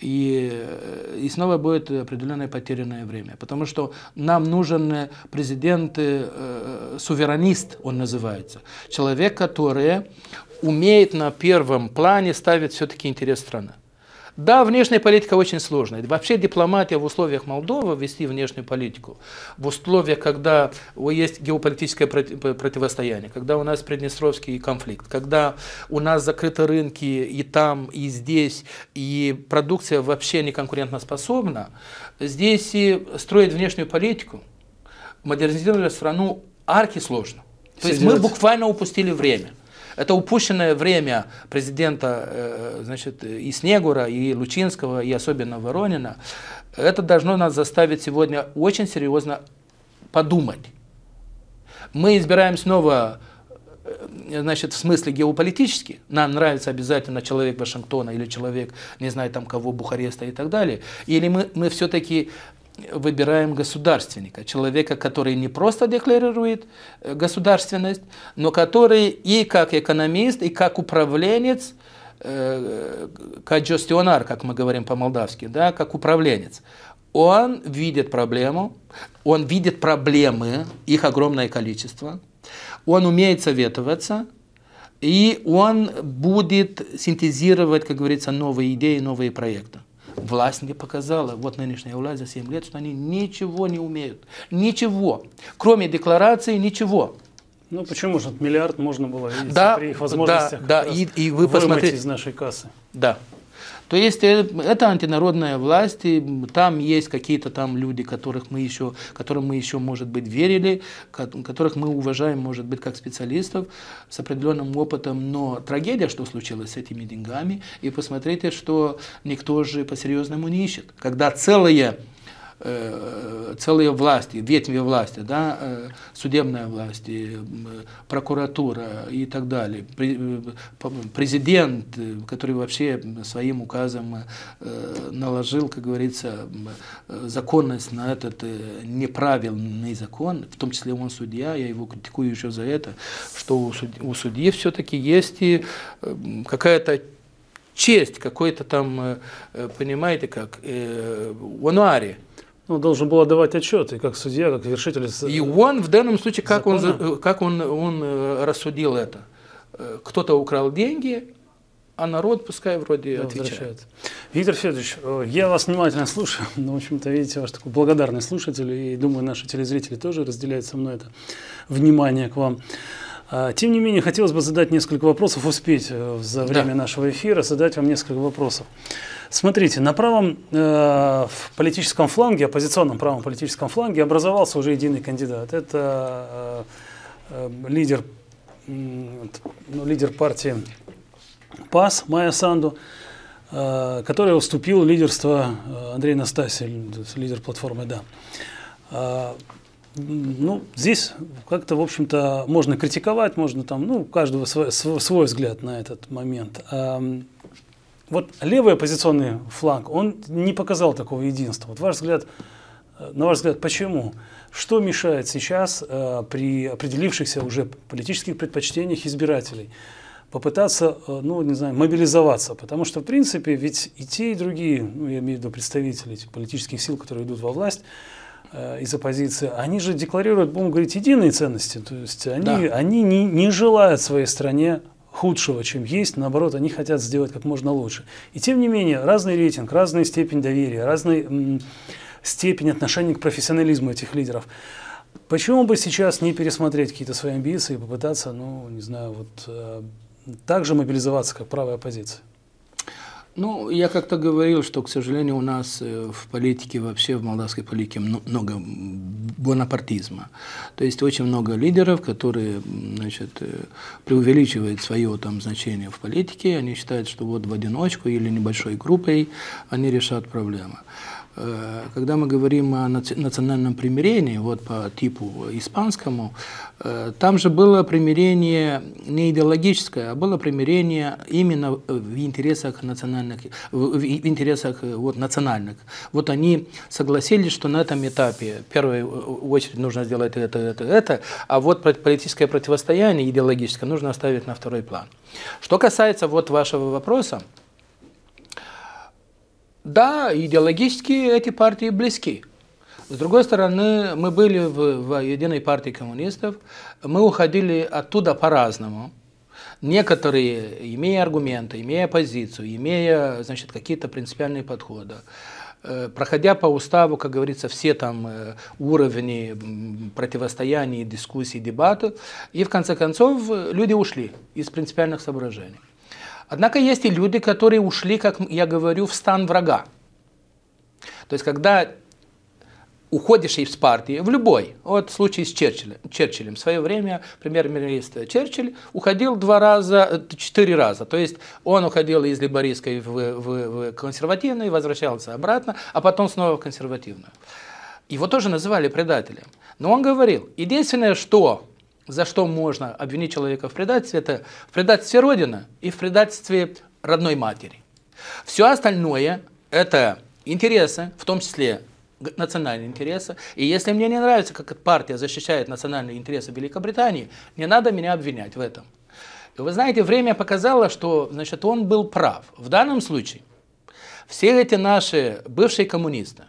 и, э, и снова будет определенное потерянное время. Потому что нам нужен э, президент, э, э, суверенист он называется. Человек, который умеет на первом плане ставить все-таки интерес страны. Да, внешняя политика очень сложная. Вообще дипломатия в условиях Молдовы, вести внешнюю политику, в условиях, когда есть геополитическое противостояние, когда у нас Приднестровский конфликт, когда у нас закрыты рынки и там, и здесь, и продукция вообще не конкурентоспособна, здесь и строить внешнюю политику, модернизировать страну арки сложно. То есть мы буквально упустили время. Это упущенное время президента э, значит, и Снегура, и Лучинского, и особенно Воронина. Это должно нас заставить сегодня очень серьезно подумать. Мы избираем снова э, значит, в смысле геополитически, нам нравится обязательно человек Вашингтона или человек, не знаю, там кого, Бухареста и так далее, или мы, мы все-таки выбираем государственника, человека, который не просто декларирует э, государственность, но который и как экономист, и как управленец, э, как жестионар, как мы говорим по-молдавски, да, как управленец, он видит проблему, он видит проблемы, их огромное количество, он умеет советоваться, и он будет синтезировать, как говорится, новые идеи, новые проекты. Власть не показала, вот нынешняя власть за 7 лет, что они ничего не умеют. Ничего. Кроме декларации, ничего. Ну почему же миллиард можно было видите, да, при их возможностях да, да, и, и вы посмотрите из нашей кассы? Да. То есть э, это антинародная власть, и там есть какие-то там люди, которых мы еще, которым мы еще, может быть, верили, которых мы уважаем, может быть, как специалистов с определенным опытом, но трагедия, что случилось с этими деньгами, и посмотрите, что никто же по-серьезному не ищет. Когда целые Э, целые власти, ветви власти, да, э, судебная власть, прокуратура и так далее, э, президент, который вообще своим указом наложил, как говорится, законность на этот неправильный закон, в том числе он судья, я его критикую еще за это, что у судьи все-таки есть и какая-то честь, какой-то там, понимаете как, онуари ну, должен был отдавать отчет, и как судья, как вершитель. И он в данном случае, как, он, как он, он э, рассудил это? Э, кто-то украл деньги, а народ пускай вроде да, отвечает. Возвращает. Виктор Федорович, э, я вас внимательно слушаю, но, ну, в общем-то, видите, ваш такой благодарный слушатель, и думаю, наши телезрители тоже разделяют со мной это внимание к вам. А, тем не менее, хотелось бы задать несколько вопросов, успеть э, за время да. нашего эфира задать вам несколько вопросов. Смотрите, на правом э, политическом фланге, оппозиционном правом политическом фланге образовался уже единый кандидат. Это э, э, лидер, ну, лидер партии ПАС Майя Санду, э, который уступил лидерство э, Андрею Настасе, лидер платформы «Да». А, ну, здесь как-то, в общем-то, можно критиковать, можно там, ну, у каждого свой, свой взгляд на этот момент. Вот левый оппозиционный фланг, он не показал такого единства. Вот ваш взгляд, э, на ваш взгляд, почему? Что мешает сейчас э, при определившихся уже политических предпочтениях избирателей попытаться, э, ну, не знаю, мобилизоваться? Потому что, в принципе, ведь и те, и другие, ну, я имею в виду представителей политических сил, которые идут во власть, Э, из оппозиции, они же декларируют, будем говорить, единые ценности. То есть они, да. они не, не желают своей стране худшего, чем есть, наоборот, они хотят сделать как можно лучше. И тем не менее, разный рейтинг, разная степень доверия, разная степень отношения к профессионализму этих лидеров. Почему бы сейчас не пересмотреть какие-то свои амбиции и попытаться, ну, не знаю, вот э, так же мобилизоваться, как правая оппозиция? Ну, я как-то говорил, что, к сожалению, у нас э, в политике, вообще в молдавской политике много бонапартизма. То есть очень много лидеров, которые значит, э, преувеличивают свое там, значение в политике. Они считают, что вот в одиночку или небольшой группой они решат проблемы. Э, когда мы говорим о национальном примирении, вот по типу испанскому, э, там же было примирение не идеологическое, а было примирение именно в интересах национальных, в интересах э, вот, национальных. Вот они согласились, что на этом этапе в первую очередь нужно сделать это, это, это, а вот политическое противостояние идеологическое нужно оставить на второй план. Что касается вот вашего вопроса, да, идеологически эти партии близки. С другой стороны, мы были в, в единой партии коммунистов, мы уходили оттуда по-разному. Некоторые, имея аргументы, имея позицию, имея значит, какие-то принципиальные подходы, э, проходя по уставу, как говорится, все там э, уровни противостояний, дискуссий, дебаты, и в конце концов э, люди ушли из принципиальных соображений. Однако есть и люди, которые ушли, как я говорю, в стан врага. То есть, когда уходишь из партии, в любой, вот случай с Черчиллем, Черчиллем. В свое время премьер-министр Черчилль уходил два раза, э, четыре раза. То есть он уходил из либористской в, в, в консервативную, возвращался обратно, а потом снова в консервативную. Его тоже называли предателем. Но он говорил, единственное, что за что можно обвинить человека в предательстве, это в предательстве Родины и в предательстве родной матери. Все остальное – это интересы, в том числе национальные интересы. И если мне не нравится, как партия защищает национальные интересы Великобритании, не надо меня обвинять в этом. И вы знаете, время показало, что значит, он был прав. В данном случае все эти наши бывшие коммунисты,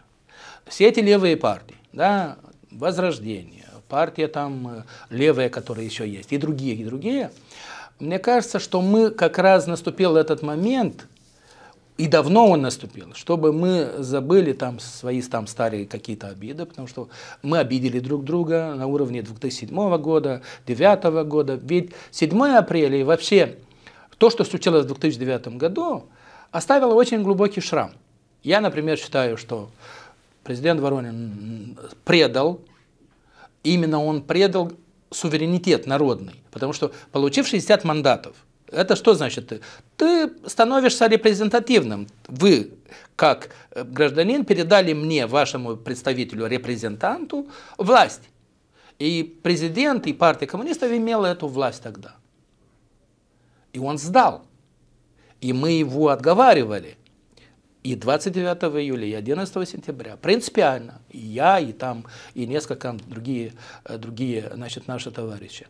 все эти левые партии, да, Возрождение, партия там э, левая, которая еще есть, и другие, и другие. Мне кажется, что мы как раз наступил этот момент, и давно он наступил, чтобы мы забыли там свои там старые какие-то обиды, потому что мы обидели друг друга на уровне 2007 года, 2009 года. Ведь 7 апреля и вообще то, что случилось в 2009 году, оставило очень глубокий шрам. Я, например, считаю, что президент Воронин предал именно он предал суверенитет народный. Потому что, получив 60 мандатов, это что значит? Ты становишься репрезентативным. Вы, как э, гражданин, передали мне, вашему представителю, репрезентанту, власть. И президент, и партия коммунистов имела эту власть тогда. И он сдал. И мы его отговаривали и 29 июля, и 11 сентября. Принципиально. я, и там, и несколько другие, э, другие значит, наши товарищи.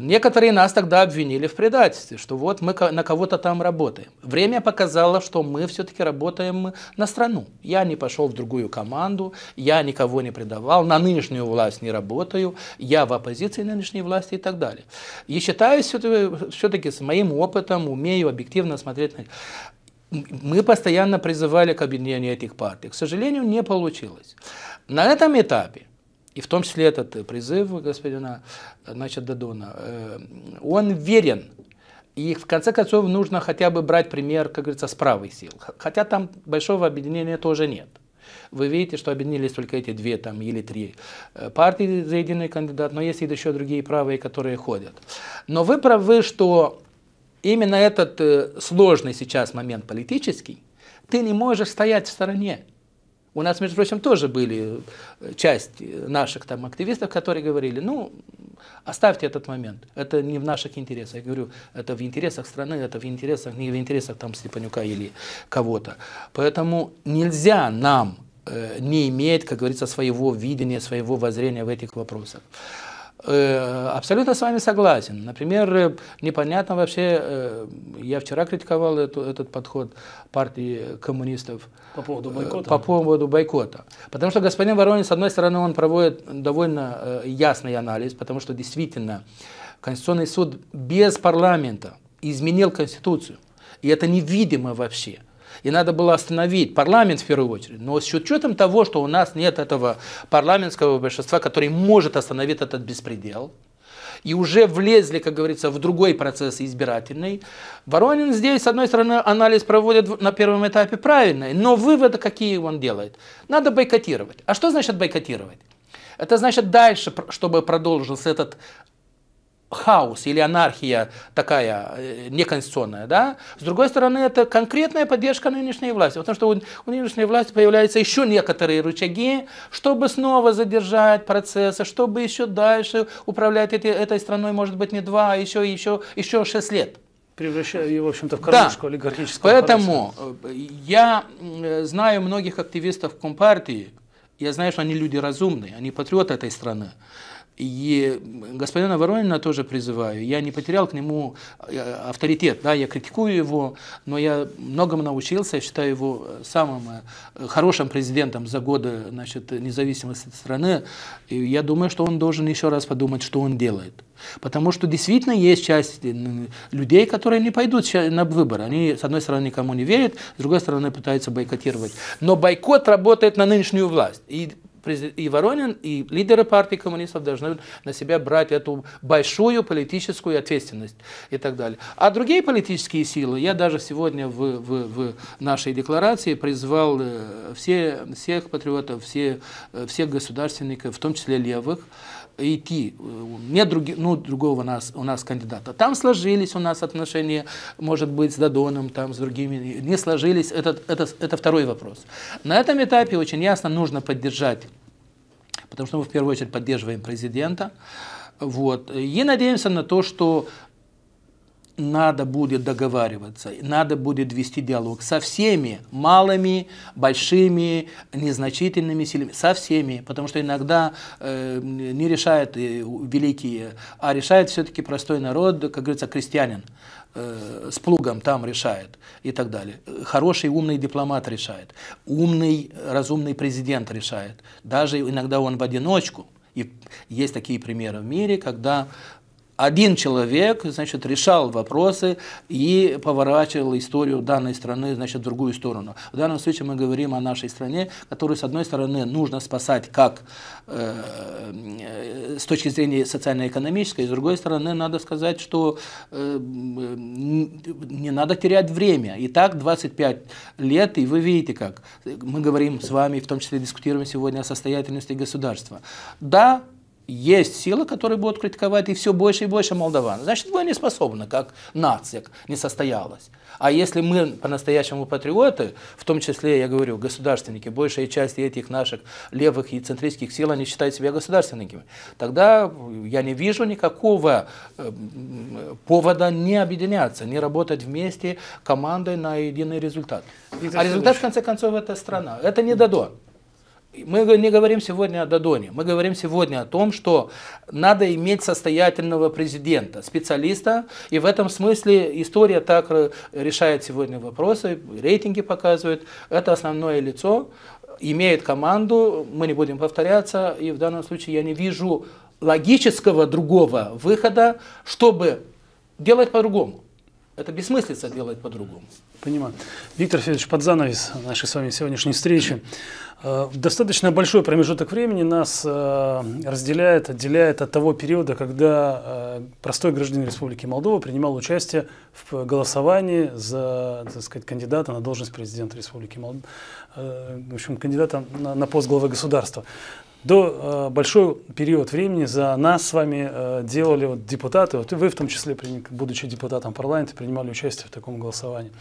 Некоторые нас тогда обвинили в предательстве, что вот мы на кого-то там работаем. Время показало, что мы все-таки работаем на страну. Я не пошел в другую команду, я никого не предавал, на нынешнюю власть не работаю, я в оппозиции нынешней власти и так далее. И считаю все-таки с моим опытом, умею объективно смотреть на мы постоянно призывали к объединению этих партий. К сожалению, не получилось. На этом этапе, и в том числе этот призыв господина значит, Дадона, э, он верен. И в конце концов нужно хотя бы брать пример, как говорится, с правой сил. Хотя там большого объединения тоже нет. Вы видите, что объединились только эти две там, или три э, партии за единый кандидат, но есть еще другие правые, которые ходят. Но вы правы, что именно этот э, сложный сейчас момент политический, ты не можешь стоять в стороне. У нас, между прочим, тоже были э, часть э, наших там активистов, которые говорили, ну, оставьте этот момент, это не в наших интересах. Я говорю, это в интересах страны, это в интересах, не в интересах там Степанюка или кого-то. Поэтому нельзя нам э, не иметь, как говорится, своего видения, своего воззрения в этих вопросах. Э, абсолютно с вами согласен. Например, э, непонятно вообще, э, я вчера критиковал эту, этот подход партии коммунистов по поводу бойкота. По поводу бойкота. Потому что господин Воронин, с одной стороны, он проводит довольно ясный анализ, потому что действительно Конституционный суд без парламента изменил Конституцию. И это невидимо вообще и надо было остановить парламент в первую очередь. Но с учетом того, что у нас нет этого парламентского большинства, который может остановить этот беспредел, и уже влезли, как говорится, в другой процесс избирательный. Воронин здесь, с одной стороны, анализ проводит на первом этапе правильный, но выводы какие он делает? Надо бойкотировать. А что значит бойкотировать? Это значит дальше, чтобы продолжился этот хаос или анархия такая э, неконституционная, да? С другой стороны, это конкретная поддержка нынешней власти, потому что у, у нынешней власти появляются еще некоторые рычаги, чтобы снова задержать процессы, чтобы еще дальше управлять этой, этой страной, может быть, не два, а еще, еще, еще шесть лет превращая ее, в общем-то, в кормушку да. олигархического Поэтому э, я знаю многих активистов Компартии, я знаю, что они люди разумные, они патриоты этой страны. И господина Воронина тоже призываю. Я не потерял к нему э, авторитет, да, я критикую его, но я многому научился, я считаю его э, самым э, хорошим президентом за годы значит, независимости страны. И я думаю, что он должен еще раз подумать, что он делает. Потому что действительно есть часть людей, которые не пойдут на выборы. Они, с одной стороны, никому не верят, с другой стороны, пытаются бойкотировать. Но бойкот работает на нынешнюю власть. И и Воронин, и лидеры партии коммунистов должны на себя брать эту большую политическую ответственность и так далее. А другие политические силы, я даже сегодня в, в, в нашей декларации призвал э, все, всех патриотов, все, э, всех государственников, в том числе левых, идти, э, нет други, ну, другого у нас, у нас кандидата. Там сложились у нас отношения, может быть, с Дадоном, там, с другими, не сложились, это, это, это второй вопрос. На этом этапе очень ясно нужно поддержать, потому что мы в первую очередь поддерживаем президента, вот. И надеемся на то, что надо будет договариваться, надо будет вести диалог со всеми малыми, большими, незначительными силами, со всеми, потому что иногда э, не решают э, великие, а решает все-таки простой народ, как говорится, крестьянин э, с плугом там решает и так далее. Хороший умный дипломат решает, умный разумный президент решает, даже иногда он в одиночку. И есть такие примеры в мире, когда один человек, значит, решал вопросы и поворачивал историю данной страны, значит, в другую сторону. В данном случае мы говорим о нашей стране, которую, с одной стороны, нужно спасать как э, э с точки зрения социально-экономической, с другой стороны, надо сказать, что э, не надо терять время. И так 25 лет, и вы видите как. Мы говорим с вами, в том числе дискутируем сегодня о состоятельности государства. Да, есть силы, которые будут критиковать и все больше и больше молдаван. Значит, вы не способны, как нация не состоялась. А если мы по-настоящему патриоты, в том числе, я говорю, государственники, большая часть этих наших левых и центристских сил, они считают себя государственниками, тогда я не вижу никакого эм, повода не объединяться, не работать вместе командой на единый результат. а результат, в конце концов, это страна. Это не дадо мы не говорим сегодня о Дадоне, мы говорим сегодня о том, что надо иметь состоятельного президента, специалиста, и в этом смысле история так решает сегодня вопросы, рейтинги показывают, это основное лицо, имеет команду, мы не будем повторяться, и в данном случае я не вижу логического другого выхода, чтобы делать по-другому. Это бессмыслица делать по-другому. Понимаю. Виктор Федорович, под занавес нашей с вами сегодняшней встречи. Э, достаточно большой промежуток времени нас э, разделяет, отделяет от того периода, когда э, простой гражданин Республики Молдова принимал участие в голосовании за так сказать, кандидата на должность президента Республики Молдова, в общем, кандидата на пост главы государства до э, большой период времени за нас с вами э, делали вот, депутаты, вот, и вы в том числе, будучи депутатом парламента, принимали участие в таком голосовании.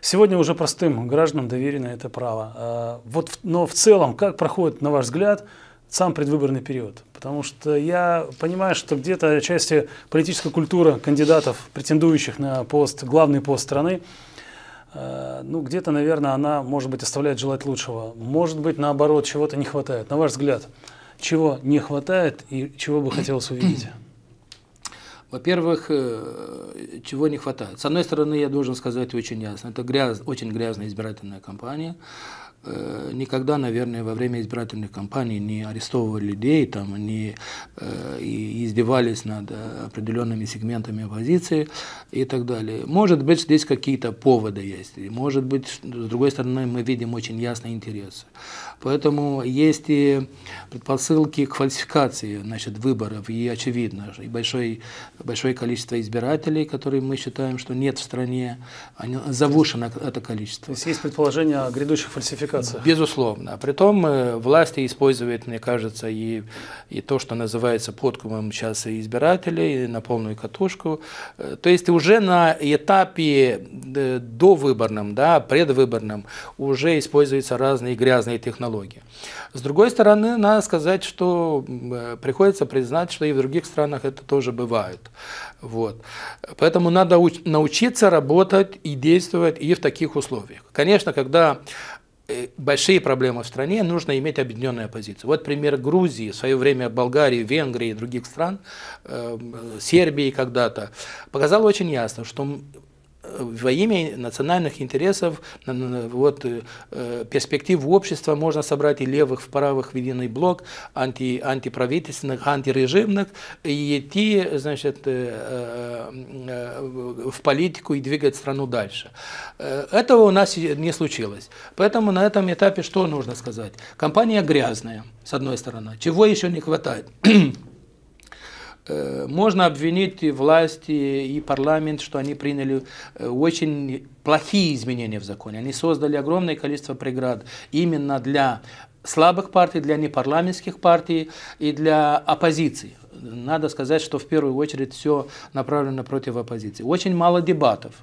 Сегодня уже простым гражданам доверено это право. Э, вот, но в целом, как проходит, на ваш взгляд, сам предвыборный период? Потому что я понимаю, что где-то отчасти политической культуры кандидатов, претендующих на пост, главный пост страны, Э, ну, где-то, наверное, она, может быть, оставляет желать лучшего. Может быть, наоборот, чего-то не хватает. На ваш взгляд, чего не хватает и чего бы хотелось увидеть? Во-первых, э, чего не хватает. С одной стороны, я должен сказать очень ясно, это гряз, очень грязная избирательная кампания. Э, никогда, наверное, во время избирательных кампаний не арестовывали людей, там, не э, издевались над э, определенными сегментами оппозиции и так далее. Может быть, здесь какие-то поводы есть. Может быть, с другой стороны, мы видим очень ясные интересы. Поэтому есть и предпосылки к фальсификации значит, выборов, и очевидно, и большое, большое количество избирателей, которые мы считаем, что нет в стране, они, завышено это количество. То есть есть предположение о грядущих фальсификациях? Безусловно. А притом э, власти используют, мне кажется, и, и то, что называется подкупом сейчас избирателей, на полную катушку. Э, то есть уже на этапе э, довыборном, да, предвыборном уже используются разные грязные технологии, технологии. С другой стороны, надо сказать, что э, приходится признать, что и в других странах это тоже бывает. Вот. Поэтому надо научиться работать и действовать и в таких условиях. Конечно, когда э, большие проблемы в стране, нужно иметь объединенную позицию. Вот пример Грузии, в свое время Болгарии, Венгрии и других стран, э, э Сербии когда-то, показал очень ясно, что Э, во имя национальных интересов, вот, э, э, перспектив общества можно собрать и левых, и правых в единый блок, анти, антиправительственных, антирежимных, и идти значит, в политику и двигать страну дальше. Этого у нас не случилось. Поэтому на этом этапе что нужно сказать? Компания грязная, с одной стороны. Чего еще не хватает? Э, можно обвинить и власти, и парламент, что они приняли э, очень плохие изменения в законе. Они создали огромное количество преград именно для слабых партий, для непарламентских партий и для оппозиции. Надо сказать, что в первую очередь все направлено против оппозиции. Очень мало дебатов.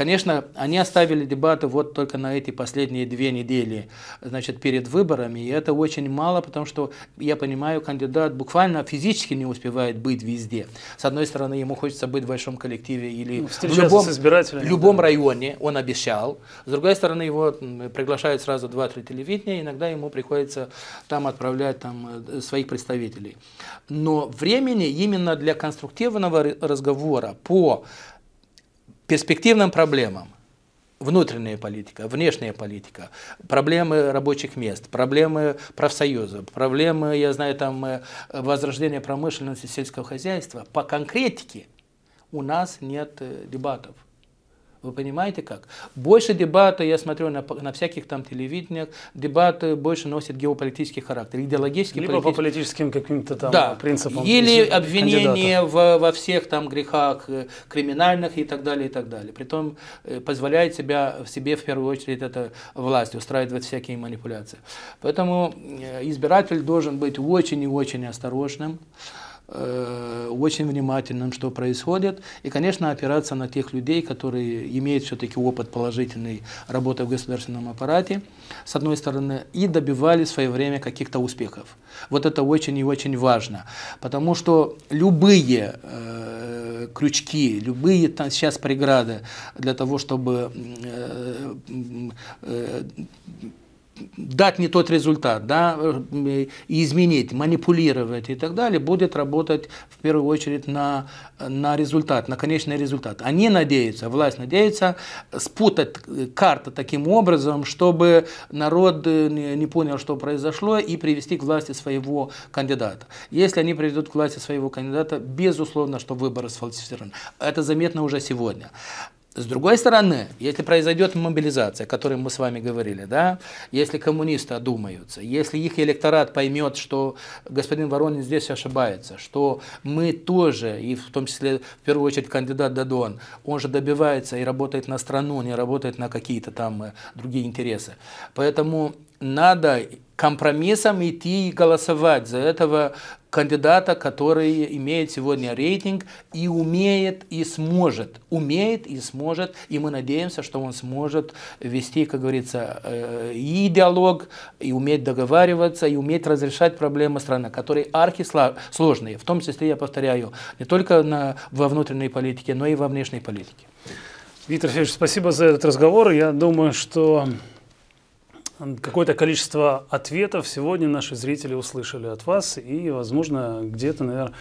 Конечно, они оставили дебаты вот только на эти последние две недели, значит, перед выборами, и это очень мало, потому что, я понимаю, кандидат буквально физически не успевает быть везде. С одной стороны, ему хочется быть в большом коллективе или ну, в любом, в любом да. районе, он обещал. С другой стороны, его приглашают сразу 2-3 телевидения, иногда ему приходится там отправлять там, э, своих представителей. Но времени именно для конструктивного разговора по перспективным проблемам внутренняя политика, внешняя политика, проблемы рабочих мест, проблемы профсоюза, проблемы, я знаю, там э, возрождения промышленности, сельского хозяйства, по конкретике у нас нет э, дебатов. Вы понимаете как? Больше дебаты, я смотрю на, на всяких там телевидениях, дебаты больше носят геополитический характер, идеологический. Либо политический. по политическим каким-то там да. принципам. Или обвинение в, во всех там грехах э, криминальных и так далее, и так далее. Притом э, позволяет себя, в себе в первую очередь эта власть устраивать всякие манипуляции. Поэтому э, избиратель должен быть очень и очень осторожным. Э, очень внимательным, что происходит, и, конечно, опираться на тех людей, которые имеют все-таки опыт положительной работы в государственном аппарате, с одной стороны, и добивали в свое время каких-то успехов. Вот это очень и очень важно, потому что любые э, крючки, любые там, сейчас преграды для того, чтобы э, э, дать не тот результат, да, э, изменить, манипулировать и так далее, будет работать в первую очередь на, на результат, на конечный результат. Они а надеются, власть надеется спутать карты таким образом, чтобы народ э, не понял, что произошло, и привести к власти своего кандидата. Если они приведут к власти своего кандидата, безусловно, что выборы сфальсифицированы. Это заметно уже сегодня. С другой стороны, если произойдет мобилизация, о которой мы с вами говорили, да, если коммунисты одумаются, если их электорат поймет, что господин Воронин здесь ошибается, что мы тоже, и в том числе в первую очередь кандидат Дадон, он же добивается и работает на страну, не работает на какие-то там э, другие интересы. Поэтому надо компромиссом идти и голосовать за этого кандидата, который имеет сегодня рейтинг и умеет и сможет, умеет и сможет, и мы надеемся, что он сможет вести, как говорится, э, и диалог, и уметь договариваться, и уметь разрешать проблемы страны, которые архисложные. в том числе, я повторяю, не только на, во внутренней политике, но и во внешней политике. Виктор Федорович, спасибо за этот разговор. Я думаю, что какое-то количество ответов сегодня наши зрители услышали от вас, и, возможно, где-то, наверное,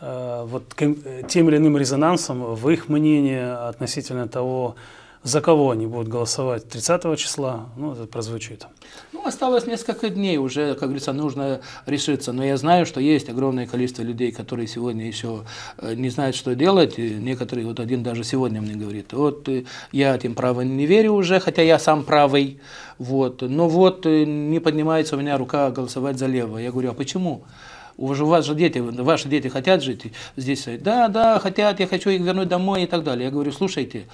э, вот тем или иным резонансом в их мнении относительно того, за кого они будут голосовать 30 числа, ну, это прозвучит. Ну, осталось несколько дней уже, как говорится, нужно решиться. Но я знаю, что есть огромное количество людей, которые сегодня еще э, не знают, что делать. И некоторые, вот один даже сегодня мне говорит, вот э, я этим правым не верю уже, хотя я сам правый. Вот. Но вот э, не поднимается у меня рука голосовать за левого. Я говорю, а почему? У вас, у вас же дети, ваши дети хотят жить здесь? Да, да, хотят, я хочу их вернуть домой и так далее. Я говорю, слушайте,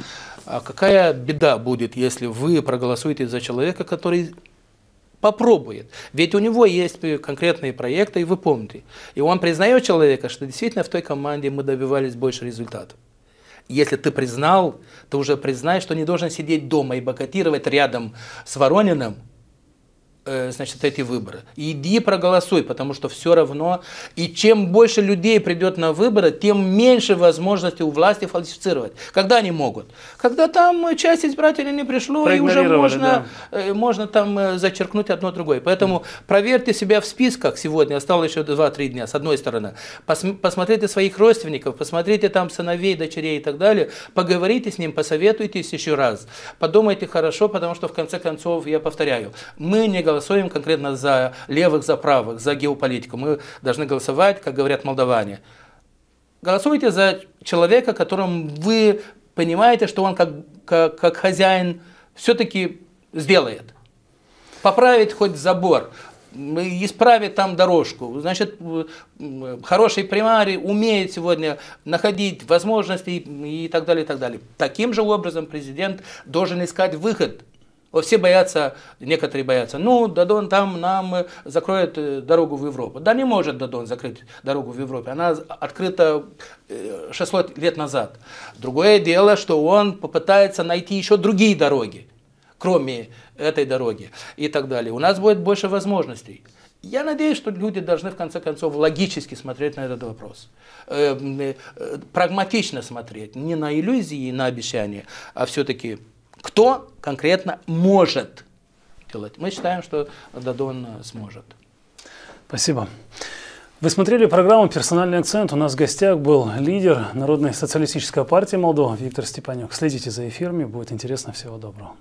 а какая беда будет, если вы проголосуете за человека, который попробует. Ведь у него есть конкретные проекты, и вы помните. И он признает человека, что действительно в той команде мы добивались больше результатов. Если ты признал, ты уже признаешь, что не должен сидеть дома и бокотировать рядом с Ворониным, Э, значит, эти выборы. Иди проголосуй, потому что все равно, и чем больше людей придет на выборы, тем меньше возможности у власти фальсифицировать. Когда они могут? Когда там э, часть избирателей не пришло, и уже можно, да. Э, можно там зачеркнуть одно другое. Поэтому проверьте себя в списках сегодня, осталось еще 2-3 дня, с одной стороны. Пос, посмотрите своих родственников, посмотрите там сыновей, дочерей и так далее, поговорите с ним, посоветуйтесь еще раз, подумайте хорошо, потому что в конце концов, я повторяю, мы не говорим голосуем конкретно за левых, за правых, за геополитику. Мы должны голосовать, как говорят молдаване. Голосуйте за человека, которым вы понимаете, что он как, как, как хозяин все-таки сделает. Поправит хоть забор, исправит там дорожку. Значит, хороший примарий умеет сегодня находить возможности и так далее, и так далее. Таким же образом президент должен искать выход все боятся, некоторые боятся, ну, Дадон там нам э, закроет э, дорогу в Европу. Да не может Дадон закрыть дорогу в Европе, она открыта 600 э, лет назад. Другое дело, что он попытается найти еще другие дороги, кроме этой дороги и так далее. У нас будет больше возможностей. Я надеюсь, что люди должны в конце концов логически смотреть на этот вопрос, эм, прагматично смотреть, не на иллюзии и на обещания, а все-таки кто конкретно может делать? Мы считаем, что Дадон сможет. Спасибо. Вы смотрели программу «Персональный акцент». У нас в гостях был лидер Народной социалистической партии Молдова Виктор Степанюк. Следите за эфирами, будет интересно. Всего доброго.